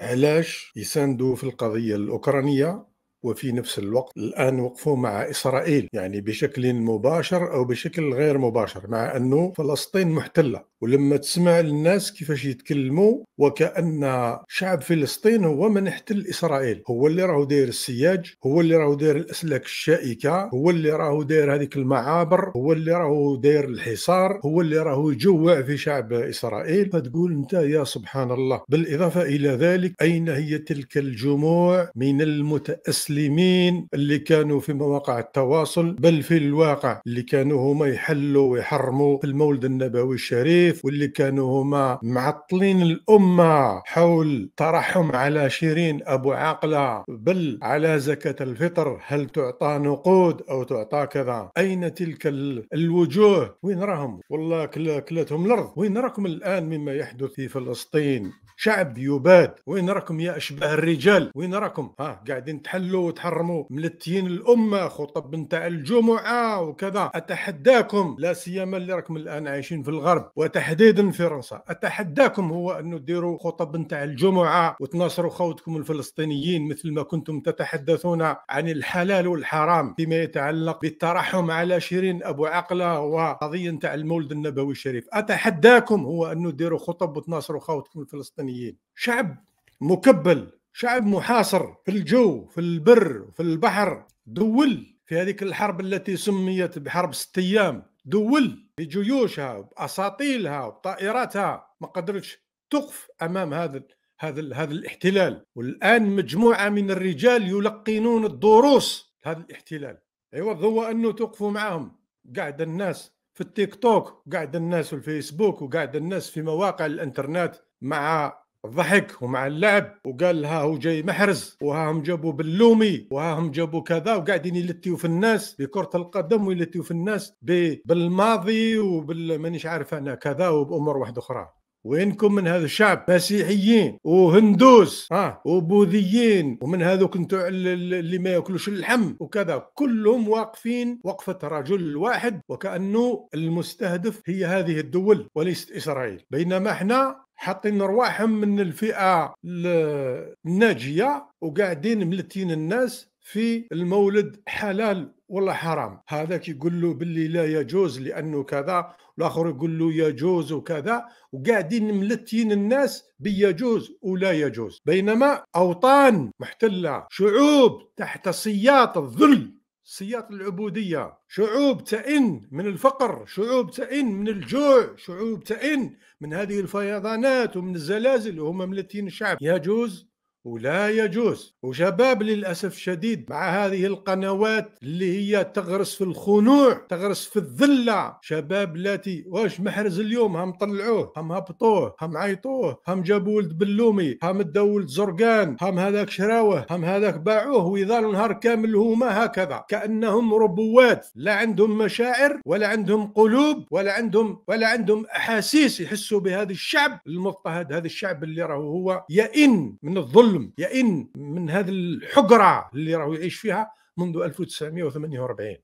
علاش يساندوا في القضيه الاوكرانيه وفي نفس الوقت الآن وقفوا مع إسرائيل يعني بشكل مباشر أو بشكل غير مباشر مع أنه فلسطين محتلة ولما تسمع الناس كيفاش يتكلموا وكأن شعب فلسطين هو من احتل إسرائيل هو اللي راهو داير السياج هو اللي راهو داير الأسلاك الشائكة هو اللي راهو داير هذيك المعابر هو اللي راهو داير الحصار هو اللي راهو يجوع في شعب إسرائيل فتقول أنت يا سبحان الله بالإضافة إلى ذلك أين هي تلك الجموع من المتاسف المسلمين اللي كانوا في مواقع التواصل بل في الواقع اللي كانوا هما يحلوا ويحرموا في المولد النبوي الشريف واللي كانوا هما معطلين الأمة حول ترحم على شيرين أبو عاقلة بل على زكاة الفطر هل تعطى نقود أو تعطى كذا أين تلك الوجوه وين راهم والله كلتهم الأرض وين راكم الآن مما يحدث في فلسطين شعب يباد وين راكم يا أشباه الرجال وين راكم ها قاعدين تحلوا تقتلوا وتحرموا التين الامه خطب نتاع الجمعه وكذا اتحداكم لا سيما اللي راكم الان عايشين في الغرب وتحديدا فرنسا اتحداكم هو انه ديروا خطب نتاع الجمعه وتناصروا خوتكم الفلسطينيين مثل ما كنتم تتحدثون عن الحلال والحرام فيما يتعلق بالترحم على شيرين ابو عقله وقضيه نتاع المولد النبوي الشريف اتحداكم هو انه ديروا خطب وتناصروا خوتكم الفلسطينيين شعب مكبل شعب محاصر في الجو في البر في البحر دول في هذه الحرب التي سميت بحرب ست ايام دول بجيوشها باساطيلها وطائراتها ما قدرتش تقف امام هذا هذا هذا الاحتلال والان مجموعه من الرجال يلقنون الدروس هذا الاحتلال عوض أيوة، هو انه توقفوا معهم قاعد الناس في التيك توك قاعد الناس في الفيسبوك وقاعد الناس في مواقع الانترنت مع ضحك ومع اللعب وقال ها هو جاي محرز وها هم جابوا باللومي وها هم جابوا كذا وقاعدين يلتيوا في الناس بكرة القدم ويلتيوا في الناس بالماضي وبالمانيش عارف انا كذا وبامور واحدة اخرى وينكم من هذا الشعب مسيحيين وهندوس اه وبوذيين ومن هذوك انتوا اللي ما ياكلوش اللحم وكذا كلهم واقفين وقفه رجل واحد وكانه المستهدف هي هذه الدول وليست اسرائيل بينما احنا حاطين رواحهم من الفئه الناجيه وقاعدين ملتين الناس في المولد حلال ولا حرام هذاك يقول له باللي لا يجوز لانه كذا والاخر يقول له يجوز وكذا وقاعدين ملتين الناس بيجوز ولا يجوز بينما اوطان محتله شعوب تحت سياط الذل سياط العبودية شعوب تئن من الفقر شعوب تئن من الجوع شعوب تئن من هذه الفيضانات ومن الزلازل وهم ملتين الشعب يجوز ولا يجوز وشباب للأسف شديد مع هذه القنوات اللي هي تغرس في الخنوع تغرس في الذلة شباب التي واش محرز اليوم هم طلعوه هم هبطوه هم عيطوه هم جابوا ولد بلومي هم داو ولد زرقان هم هذاك شراوه هم هذاك باعوه ويظل نهار كامل هما هكذا كأنهم ربوات لا عندهم مشاعر ولا عندهم قلوب ولا عندهم ولا عندهم أحاسيس يحسوا بهذا الشعب المضطهد هذا الشعب اللي راهو هو يئن من الظلم الظلم يئن من هذه الحقره اللي راهو يعيش فيها منذ 1948